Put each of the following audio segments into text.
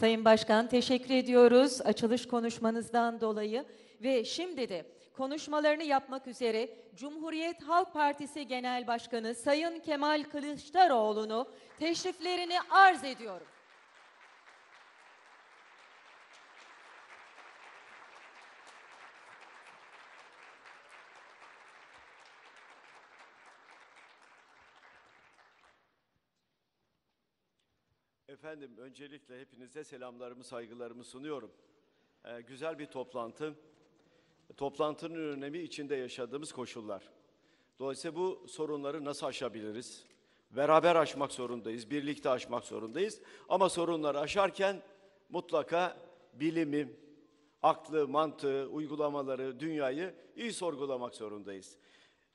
Sayın Başkan teşekkür ediyoruz açılış konuşmanızdan dolayı ve şimdi de konuşmalarını yapmak üzere Cumhuriyet Halk Partisi Genel Başkanı Sayın Kemal Kılıçdaroğlu'nu teşriflerini arz ediyorum. Efendim öncelikle hepinize selamlarımı, saygılarımı sunuyorum. Ee, güzel bir toplantı. Toplantının önemi içinde yaşadığımız koşullar. Dolayısıyla bu sorunları nasıl aşabiliriz? Beraber aşmak zorundayız, birlikte aşmak zorundayız. Ama sorunları aşarken mutlaka bilimi, aklı, mantığı, uygulamaları, dünyayı iyi sorgulamak zorundayız.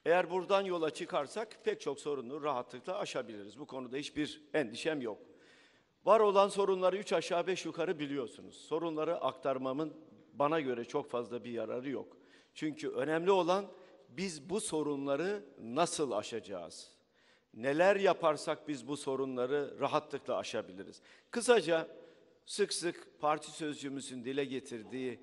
Eğer buradan yola çıkarsak pek çok sorunu rahatlıkla aşabiliriz. Bu konuda hiçbir endişem yok. Var olan sorunları üç aşağı beş yukarı biliyorsunuz. Sorunları aktarmamın bana göre çok fazla bir yararı yok. Çünkü önemli olan biz bu sorunları nasıl aşacağız? Neler yaparsak biz bu sorunları rahatlıkla aşabiliriz. Kısaca sık sık parti sözcüğümüzün dile getirdiği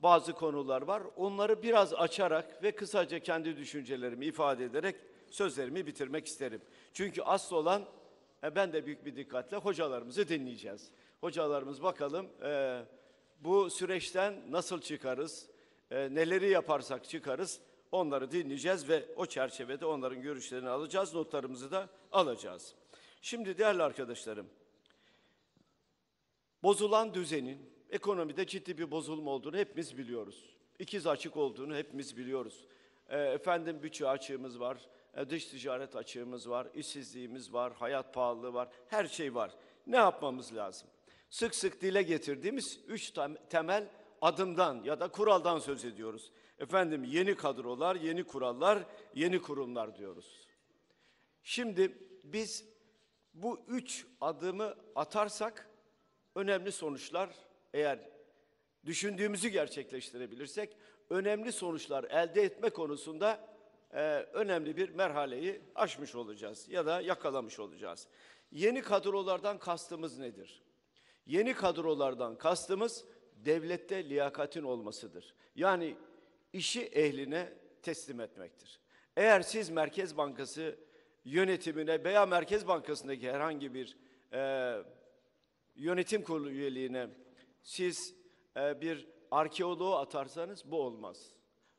bazı konular var. Onları biraz açarak ve kısaca kendi düşüncelerimi ifade ederek sözlerimi bitirmek isterim. Çünkü asıl olan e ben de büyük bir dikkatle hocalarımızı dinleyeceğiz. Hocalarımız bakalım e, bu süreçten nasıl çıkarız, e, neleri yaparsak çıkarız onları dinleyeceğiz ve o çerçevede onların görüşlerini alacağız, notlarımızı da alacağız. Şimdi değerli arkadaşlarım, bozulan düzenin ekonomide ciddi bir bozulma olduğunu hepimiz biliyoruz. İkiz açık olduğunu hepimiz biliyoruz. E, efendim bütçe açığımız var, e, dış ticaret açığımız var, işsizliğimiz var, hayat pahalılığı var, her şey var. Ne yapmamız lazım? Sık sık dile getirdiğimiz üç temel adımdan ya da kuraldan söz ediyoruz. Efendim yeni kadrolar, yeni kurallar, yeni kurumlar diyoruz. Şimdi biz bu üç adımı atarsak önemli sonuçlar eğer düşündüğümüzü gerçekleştirebilirsek önemli sonuçlar elde etme konusunda e, önemli bir merhaleyi aşmış olacağız ya da yakalamış olacağız. Yeni kadrolardan kastımız nedir? Yeni kadrolardan kastımız devlette liyakatin olmasıdır. Yani işi ehline teslim etmektir. Eğer siz Merkez Bankası yönetimine veya Merkez Bankası'ndaki herhangi bir e, yönetim kurulu üyeliğine siz e, bir arkeoloğu atarsanız bu olmaz.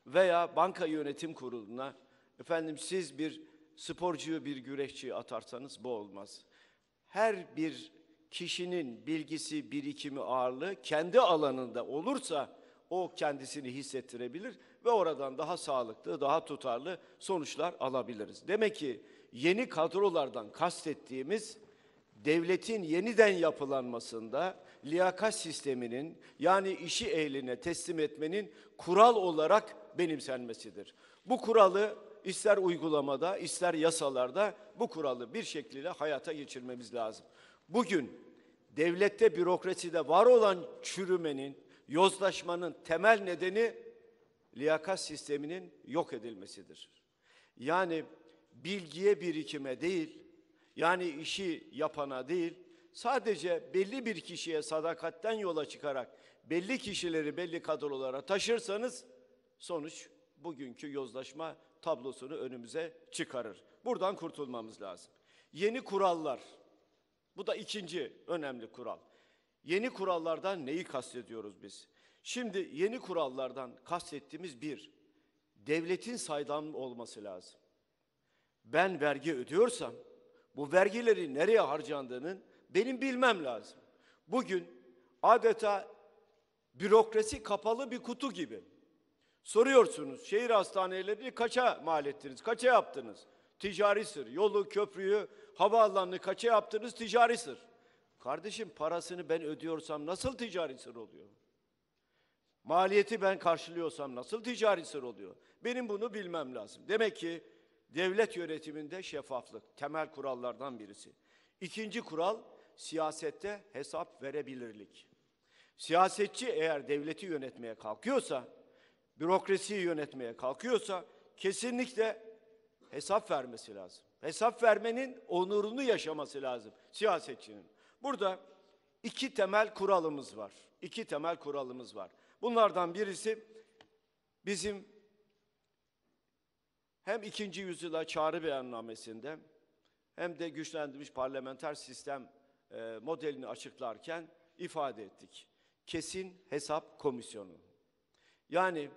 Veya banka yönetim kuruluna Efendim siz bir sporcuyu, bir güreşçiyi atarsanız bu olmaz. Her bir kişinin bilgisi, birikimi, ağırlığı kendi alanında olursa o kendisini hissettirebilir ve oradan daha sağlıklı, daha tutarlı sonuçlar alabiliriz. Demek ki yeni kadrolardan kastettiğimiz devletin yeniden yapılanmasında liyakat sisteminin yani işi ehline teslim etmenin kural olarak benimsenmesidir. Bu kuralı ister uygulamada, ister yasalarda bu kuralı bir şekilde hayata geçirmemiz lazım. Bugün devlette, bürokraside var olan çürümenin, yozlaşmanın temel nedeni liyakat sisteminin yok edilmesidir. Yani bilgiye birikime değil, yani işi yapana değil, sadece belli bir kişiye sadakatten yola çıkarak belli kişileri belli kadrolara taşırsanız sonuç bugünkü yozlaşma tablosunu önümüze çıkarır. Buradan kurtulmamız lazım. Yeni kurallar. Bu da ikinci önemli kural. Yeni kurallardan neyi kastediyoruz biz? Şimdi yeni kurallardan kastettiğimiz bir, devletin saydam olması lazım. Ben vergi ödüyorsam bu vergileri nereye harcandığının benim bilmem lazım. Bugün adeta bürokrasi kapalı bir kutu gibi soruyorsunuz. Şehir hastanelerini kaça mal ettiniz? Kaça yaptınız? Ticari sır. Yolu, köprüyü, havaalanını kaça yaptınız? Ticari sır. Kardeşim parasını ben ödüyorsam nasıl ticari sır oluyor? Maliyeti ben karşılıyorsam nasıl ticari sır oluyor? Benim bunu bilmem lazım. Demek ki devlet yönetiminde şeffaflık temel kurallardan birisi. İkinci kural siyasette hesap verebilirlik. Siyasetçi eğer devleti yönetmeye kalkıyorsa bürokrasiyi yönetmeye kalkıyorsa kesinlikle hesap vermesi lazım. Hesap vermenin onurunu yaşaması lazım siyasetçinin. Burada iki temel kuralımız var. İki temel kuralımız var. Bunlardan birisi bizim hem ikinci yüzyıla çağrı beyannamesinde hem de güçlendirilmiş parlamenter sistem e, modelini açıklarken ifade ettik. Kesin hesap komisyonu. Yani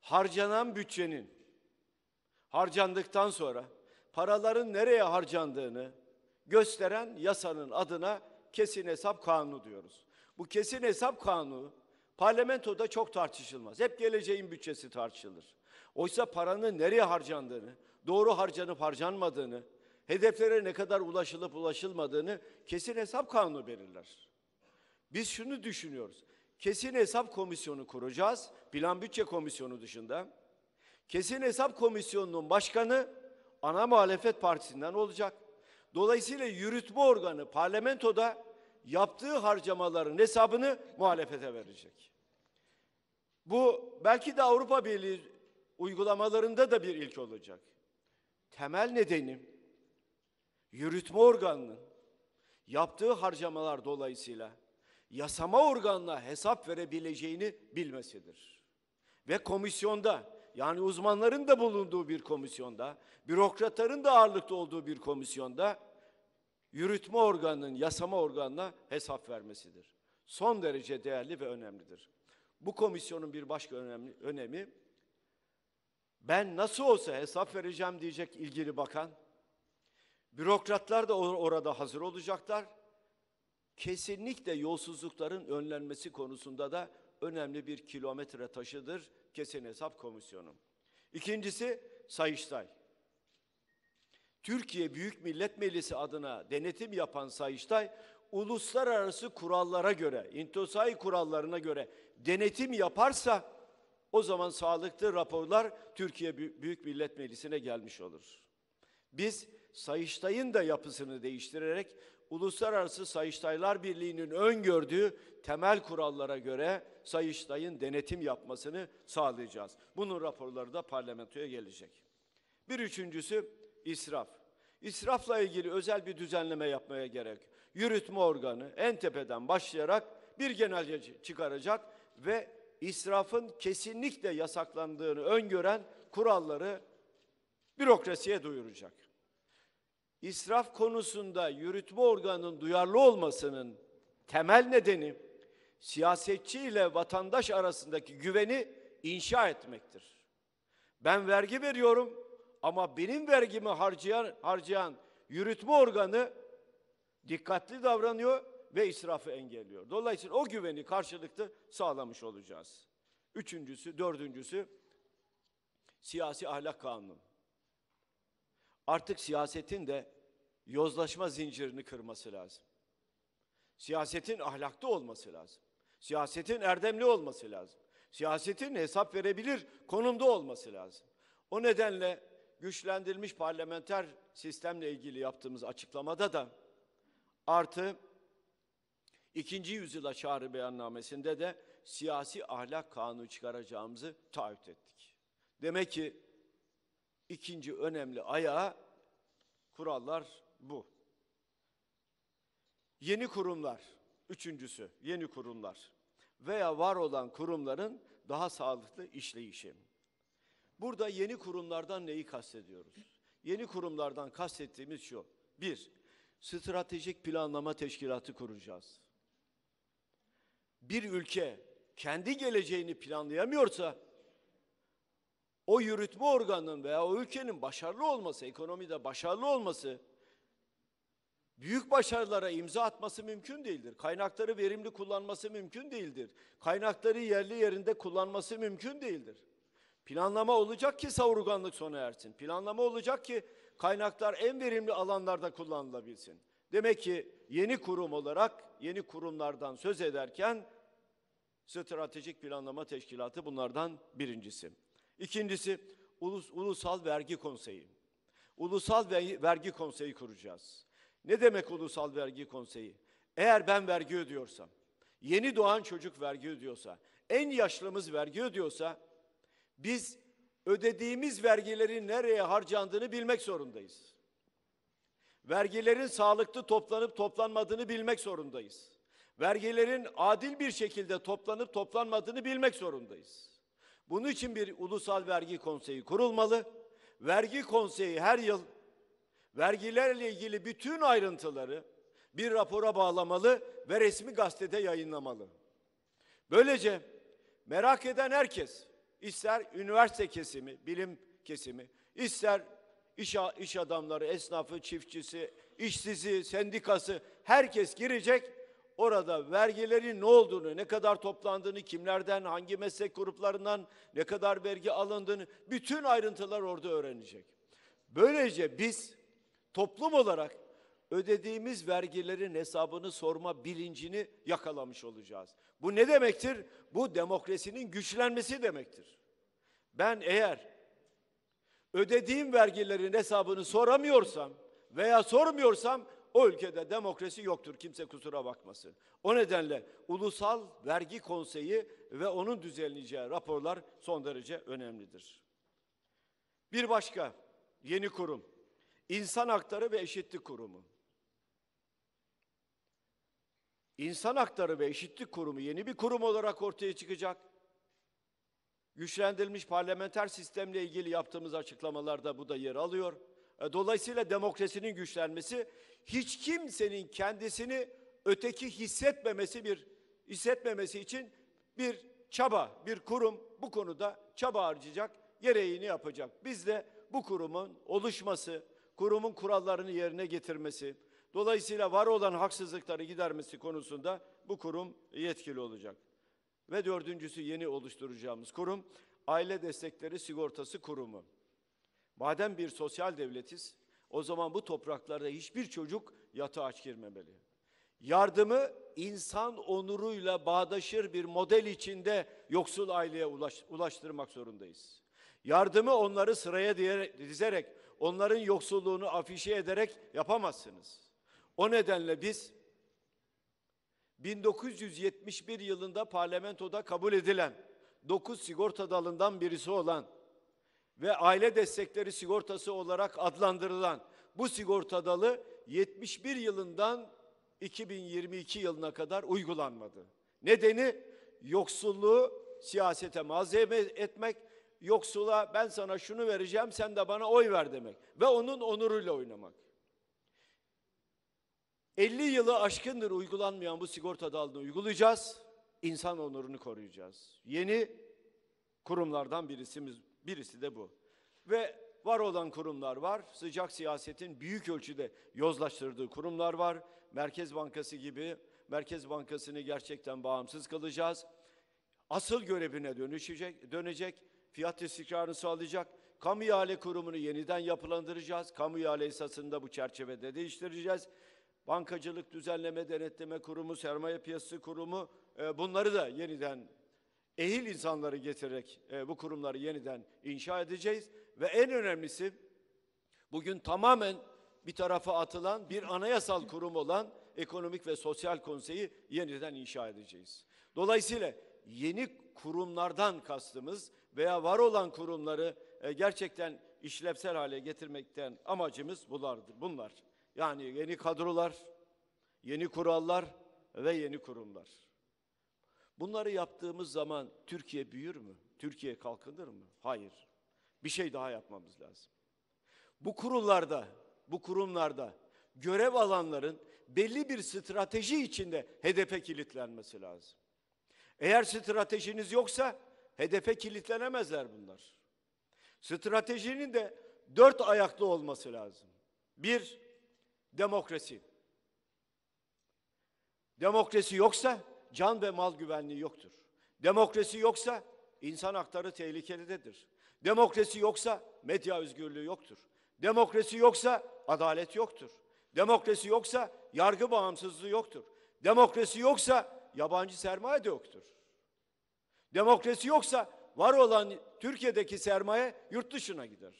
harcanan bütçenin harcandıktan sonra paraların nereye harcandığını gösteren yasanın adına kesin hesap kanunu diyoruz. Bu kesin hesap kanunu parlamentoda çok tartışılmaz. Hep geleceğin bütçesi tartışılır. Oysa paranın nereye harcandığını, doğru harcanıp harcanmadığını, hedeflere ne kadar ulaşılıp ulaşılmadığını kesin hesap kanunu belirler. Biz şunu düşünüyoruz kesin hesap komisyonu kuracağız. Plan bütçe komisyonu dışında. Kesin hesap komisyonunun başkanı ana muhalefet partisinden olacak. Dolayısıyla yürütme organı parlamentoda yaptığı harcamaların hesabını muhalefete verecek. Bu belki de Avrupa Birliği uygulamalarında da bir ilk olacak. Temel nedeni yürütme organının yaptığı harcamalar dolayısıyla yasama organına hesap verebileceğini bilmesidir. Ve komisyonda yani uzmanların da bulunduğu bir komisyonda, bürokratların da ağırlıkta olduğu bir komisyonda yürütme organının yasama organına hesap vermesidir. Son derece değerli ve önemlidir. Bu komisyonun bir başka önemli, önemi ben nasıl olsa hesap vereceğim diyecek ilgili bakan. Bürokratlar da orada hazır olacaklar kesinlikle yolsuzlukların önlenmesi konusunda da önemli bir kilometre taşıdır kesin hesap komisyonu. İkincisi Sayıştay. Türkiye Büyük Millet Meclisi adına denetim yapan Sayıştay, uluslararası kurallara göre, intosai kurallarına göre denetim yaparsa o zaman sağlıklı raporlar Türkiye Büyük Millet Meclisi'ne gelmiş olur. Biz Sayıştay'ın da yapısını değiştirerek Uluslararası Sayıştaylar Birliği'nin öngördüğü temel kurallara göre Sayıştay'ın denetim yapmasını sağlayacağız. Bunun raporları da parlamentoya gelecek. Bir üçüncüsü israf. İsrafla ilgili özel bir düzenleme yapmaya gerek. Yürütme organı en tepeden başlayarak bir genelge çıkaracak ve israfın kesinlikle yasaklandığını öngören kuralları bürokrasiye duyuracak israf konusunda yürütme organının duyarlı olmasının temel nedeni siyasetçi ile vatandaş arasındaki güveni inşa etmektir. Ben vergi veriyorum ama benim vergimi harcayan, harcayan yürütme organı dikkatli davranıyor ve israfı engelliyor. Dolayısıyla o güveni karşılıklı sağlamış olacağız. Üçüncüsü, dördüncüsü siyasi ahlak kanunu artık siyasetin de yozlaşma zincirini kırması lazım. Siyasetin ahlaklı olması lazım. Siyasetin erdemli olması lazım. Siyasetin hesap verebilir konumda olması lazım. O nedenle güçlendirilmiş parlamenter sistemle ilgili yaptığımız açıklamada da artı ikinci yüzyıla çağrı beyannamesinde de siyasi ahlak kanunu çıkaracağımızı taahhüt ettik. Demek ki ikinci önemli ayağı kurallar bu. Yeni kurumlar, üçüncüsü yeni kurumlar veya var olan kurumların daha sağlıklı işleyişi. Burada yeni kurumlardan neyi kastediyoruz? Yeni kurumlardan kastettiğimiz şu. Bir, stratejik planlama teşkilatı kuracağız. Bir ülke kendi geleceğini planlayamıyorsa o yürütme organının veya o ülkenin başarılı olması, ekonomide başarılı olması, büyük başarılara imza atması mümkün değildir. Kaynakları verimli kullanması mümkün değildir. Kaynakları yerli yerinde kullanması mümkün değildir. Planlama olacak ki savurganlık sona ersin. Planlama olacak ki kaynaklar en verimli alanlarda kullanılabilsin. Demek ki yeni kurum olarak yeni kurumlardan söz ederken Stratejik Planlama Teşkilatı bunlardan birincisi. İkincisi Ulus, Ulusal Vergi Konseyi. Ulusal Vergi Konseyi kuracağız. Ne demek Ulusal Vergi Konseyi? Eğer ben vergi ödüyorsam, yeni doğan çocuk vergi ödüyorsa, en yaşlımız vergi ödüyorsa biz ödediğimiz vergilerin nereye harcandığını bilmek zorundayız. Vergilerin sağlıklı toplanıp toplanmadığını bilmek zorundayız. Vergilerin adil bir şekilde toplanıp toplanmadığını bilmek zorundayız. Bunun için bir ulusal vergi konseyi kurulmalı. Vergi konseyi her yıl vergilerle ilgili bütün ayrıntıları bir rapora bağlamalı ve resmi gazetede yayınlamalı. Böylece merak eden herkes ister üniversite kesimi, bilim kesimi, ister iş, iş adamları, esnafı, çiftçisi, işsizi, sendikası herkes girecek orada vergilerin ne olduğunu, ne kadar toplandığını, kimlerden, hangi meslek gruplarından ne kadar vergi alındığını bütün ayrıntılar orada öğrenecek. Böylece biz toplum olarak ödediğimiz vergilerin hesabını sorma bilincini yakalamış olacağız. Bu ne demektir? Bu demokrasinin güçlenmesi demektir. Ben eğer ödediğim vergilerin hesabını soramıyorsam veya sormuyorsam o ülkede demokrasi yoktur kimse kusura bakmasın. O nedenle Ulusal Vergi Konseyi ve onun düzenleyeceği raporlar son derece önemlidir. Bir başka yeni kurum İnsan Hakları ve Eşitlik Kurumu. İnsan Hakları ve Eşitlik Kurumu yeni bir kurum olarak ortaya çıkacak. Güçlendirilmiş parlamenter sistemle ilgili yaptığımız açıklamalarda bu da yer alıyor. E, dolayısıyla demokrasinin güçlenmesi, hiç kimsenin kendisini öteki hissetmemesi bir hissetmemesi için bir çaba, bir kurum bu konuda çaba harcayacak, gereğini yapacak. Biz de bu kurumun oluşması, kurumun kurallarını yerine getirmesi, dolayısıyla var olan haksızlıkları gidermesi konusunda bu kurum yetkili olacak. Ve dördüncüsü yeni oluşturacağımız kurum Aile Destekleri Sigortası Kurumu. Madem bir sosyal devletiz, o zaman bu topraklarda hiçbir çocuk yatağa aç girmemeli. Yardımı insan onuruyla bağdaşır bir model içinde yoksul aileye ulaş, ulaştırmak zorundayız. Yardımı onları sıraya dizerek, onların yoksulluğunu afişe ederek yapamazsınız. O nedenle biz 1971 yılında parlamentoda kabul edilen 9 sigorta dalından birisi olan ve aile destekleri sigortası olarak adlandırılan bu sigorta dalı 71 yılından 2022 yılına kadar uygulanmadı. Nedeni yoksulluğu siyasete malzeme etmek, yoksula ben sana şunu vereceğim sen de bana oy ver demek ve onun onuruyla oynamak. 50 yılı aşkındır uygulanmayan bu sigorta dalını uygulayacağız. İnsan onurunu koruyacağız. Yeni kurumlardan birisimiz Birisi de bu. Ve var olan kurumlar var. Sıcak siyasetin büyük ölçüde yozlaştırdığı kurumlar var. Merkez Bankası gibi Merkez Bankası'nı gerçekten bağımsız kılacağız. Asıl görevine dönüşecek, dönecek. Fiyat istikrarını sağlayacak. Kamu ihale kurumunu yeniden yapılandıracağız. Kamu ihale esasında bu çerçevede değiştireceğiz. Bankacılık Düzenleme Denetleme Kurumu, Sermaye Piyasası Kurumu e, bunları da yeniden ehil insanları getirerek e, bu kurumları yeniden inşa edeceğiz ve en önemlisi bugün tamamen bir tarafa atılan bir anayasal kurum olan Ekonomik ve Sosyal Konseyi yeniden inşa edeceğiz. Dolayısıyla yeni kurumlardan kastımız veya var olan kurumları e, gerçekten işlevsel hale getirmekten amacımız bunlardır. Bunlar. Yani yeni kadrolar, yeni kurallar ve yeni kurumlar. Bunları yaptığımız zaman Türkiye büyür mü? Türkiye kalkınır mı? Hayır. Bir şey daha yapmamız lazım. Bu kurullarda, bu kurumlarda görev alanların belli bir strateji içinde hedefe kilitlenmesi lazım. Eğer stratejiniz yoksa hedefe kilitlenemezler bunlar. Stratejinin de dört ayaklı olması lazım. Bir, demokrasi. Demokrasi yoksa can ve mal güvenliği yoktur. Demokrasi yoksa insan hakları tehlikededir. Demokrasi yoksa medya özgürlüğü yoktur. Demokrasi yoksa adalet yoktur. Demokrasi yoksa yargı bağımsızlığı yoktur. Demokrasi yoksa yabancı sermaye de yoktur. Demokrasi yoksa var olan Türkiye'deki sermaye yurt dışına gider.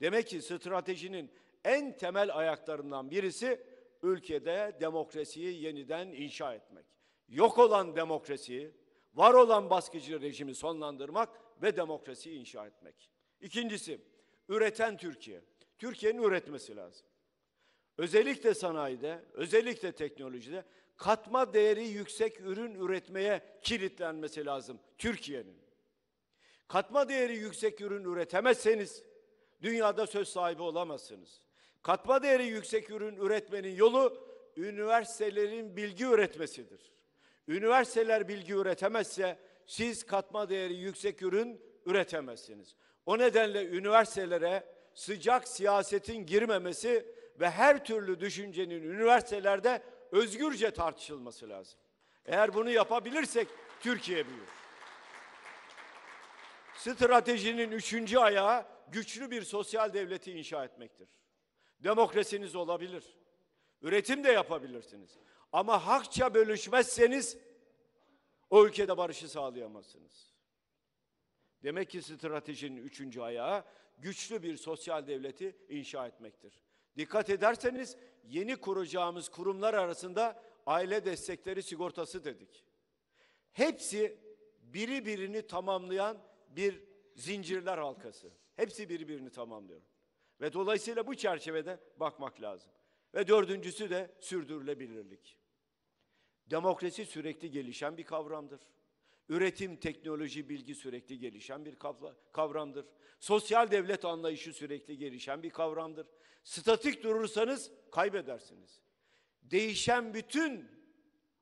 Demek ki stratejinin en temel ayaklarından birisi ülkede demokrasiyi yeniden inşa etmek yok olan demokrasiyi, var olan baskıcı rejimi sonlandırmak ve demokrasiyi inşa etmek. İkincisi, üreten Türkiye. Türkiye'nin üretmesi lazım. Özellikle sanayide, özellikle teknolojide katma değeri yüksek ürün üretmeye kilitlenmesi lazım Türkiye'nin. Katma değeri yüksek ürün üretemezseniz dünyada söz sahibi olamazsınız. Katma değeri yüksek ürün üretmenin yolu üniversitelerin bilgi üretmesidir. Üniversiteler bilgi üretemezse siz katma değeri yüksek ürün üretemezsiniz. O nedenle üniversitelere sıcak siyasetin girmemesi ve her türlü düşüncenin üniversitelerde özgürce tartışılması lazım. Eğer bunu yapabilirsek Türkiye büyür. Stratejinin üçüncü ayağı güçlü bir sosyal devleti inşa etmektir. Demokrasiniz olabilir. Üretim de yapabilirsiniz. Ama hakça bölüşmezseniz o ülkede barışı sağlayamazsınız. Demek ki stratejinin üçüncü ayağı güçlü bir sosyal devleti inşa etmektir. Dikkat ederseniz yeni kuracağımız kurumlar arasında aile destekleri sigortası dedik. Hepsi biri birini tamamlayan bir zincirler halkası. Hepsi birbirini tamamlıyor. Ve dolayısıyla bu çerçevede bakmak lazım. Ve dördüncüsü de sürdürülebilirlik. Demokrasi sürekli gelişen bir kavramdır. Üretim, teknoloji, bilgi sürekli gelişen bir kavramdır. Sosyal devlet anlayışı sürekli gelişen bir kavramdır. Statik durursanız kaybedersiniz. Değişen bütün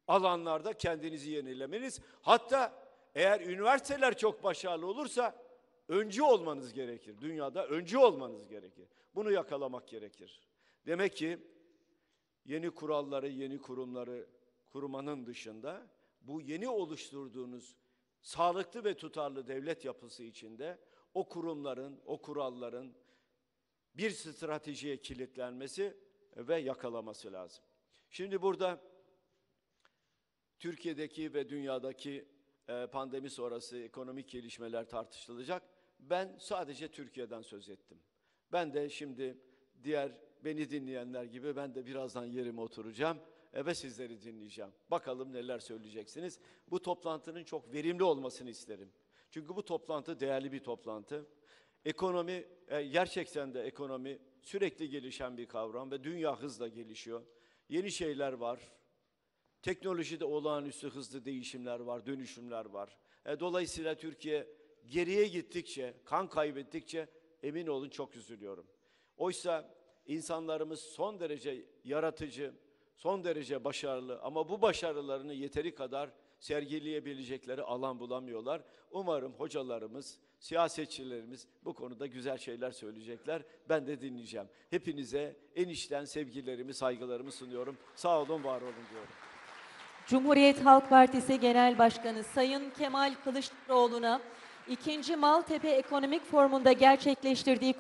alanlarda kendinizi yenilemeniz, hatta eğer üniversiteler çok başarılı olursa öncü olmanız gerekir. Dünyada öncü olmanız gerekir. Bunu yakalamak gerekir. Demek ki yeni kuralları, yeni kurumları, kurmanın dışında bu yeni oluşturduğunuz sağlıklı ve tutarlı devlet yapısı içinde o kurumların, o kuralların bir stratejiye kilitlenmesi ve yakalaması lazım. Şimdi burada Türkiye'deki ve dünyadaki e, pandemi sonrası ekonomik gelişmeler tartışılacak. Ben sadece Türkiye'den söz ettim. Ben de şimdi diğer beni dinleyenler gibi ben de birazdan yerime oturacağım ve sizleri dinleyeceğim. Bakalım neler söyleyeceksiniz. Bu toplantının çok verimli olmasını isterim. Çünkü bu toplantı değerli bir toplantı. Ekonomi, e, gerçekten de ekonomi sürekli gelişen bir kavram ve dünya hızla gelişiyor. Yeni şeyler var. Teknolojide olağanüstü hızlı değişimler var, dönüşümler var. E, dolayısıyla Türkiye geriye gittikçe, kan kaybettikçe emin olun çok üzülüyorum. Oysa insanlarımız son derece yaratıcı, son derece başarılı ama bu başarılarını yeteri kadar sergileyebilecekleri alan bulamıyorlar. Umarım hocalarımız, siyasetçilerimiz bu konuda güzel şeyler söyleyecekler. Ben de dinleyeceğim. Hepinize en içten sevgilerimi, saygılarımı sunuyorum. Sağ olun, var olun diyorum. Cumhuriyet Halk Partisi Genel Başkanı Sayın Kemal Kılıçdaroğlu'na 2. Maltepe Ekonomik Forumunda gerçekleştirdiği